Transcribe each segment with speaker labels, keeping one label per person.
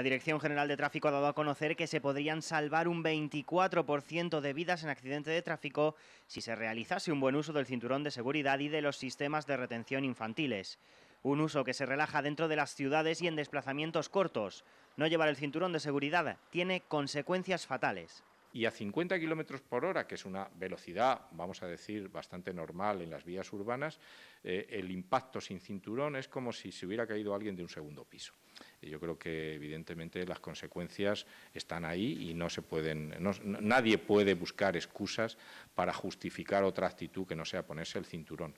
Speaker 1: La Dirección General de Tráfico ha dado a conocer que se podrían salvar un 24% de vidas en accidente de tráfico si se realizase un buen uso del cinturón de seguridad y de los sistemas de retención infantiles. Un uso que se relaja dentro de las ciudades y en desplazamientos cortos. No llevar el cinturón de seguridad tiene consecuencias fatales
Speaker 2: y a 50 kilómetros por hora, que es una velocidad, vamos a decir, bastante normal en las vías urbanas, eh, el impacto sin cinturón es como si se hubiera caído alguien de un segundo piso yo creo que evidentemente las consecuencias están ahí y no se pueden, nadie puede buscar excusas para justificar otra actitud que no sea ponerse el cinturón.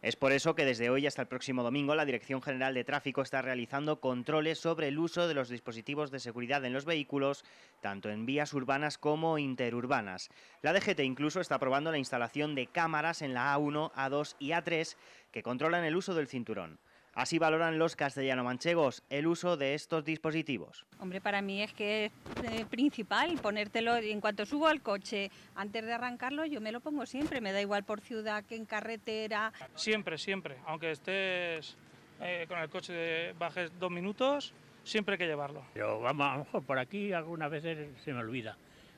Speaker 2: Es por eso que desde
Speaker 1: hoy hasta el próximo domingo la Dirección General de Tráfico está realizando controles sobre el uso de los dispositivos de seguridad en los vehículos, tanto en vías urbanas como interurbanas. La DGT incluso está probando la instalación de cámaras en la A1, A2 y A3 que controlan el uso del cinturón. Así valoran los castellano-manchegos el uso de estos dispositivos.
Speaker 3: Hombre, para mí es que es eh, principal ponértelo, en cuanto subo al coche, antes de arrancarlo yo me lo pongo siempre, me da igual por ciudad que en carretera.
Speaker 4: Siempre, siempre, aunque estés eh, con el coche de, bajes dos minutos, siempre hay que llevarlo.
Speaker 2: Yo, vamos, a lo mejor por aquí algunas veces se me olvida,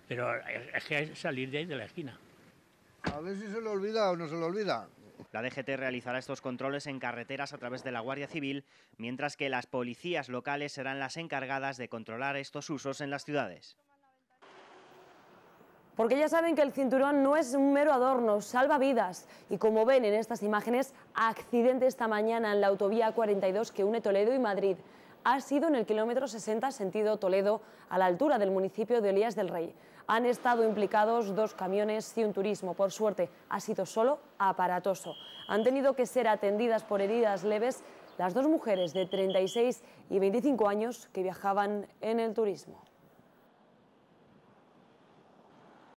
Speaker 2: pero es que hay salir de ahí de la esquina. A ver si se lo olvida o no se lo olvida.
Speaker 1: La DGT realizará estos controles en carreteras a través de la Guardia Civil, mientras que las policías locales serán las encargadas de controlar estos usos en las ciudades.
Speaker 5: Porque ya saben que el cinturón no es un mero adorno, salva vidas. Y como ven en estas imágenes, accidente esta mañana en la autovía 42 que une Toledo y Madrid ha sido en el kilómetro 60 sentido Toledo, a la altura del municipio de Olías del Rey. Han estado implicados dos camiones y un turismo. Por suerte, ha sido solo aparatoso. Han tenido que ser atendidas por heridas leves las dos mujeres de 36 y 25 años que viajaban en el turismo.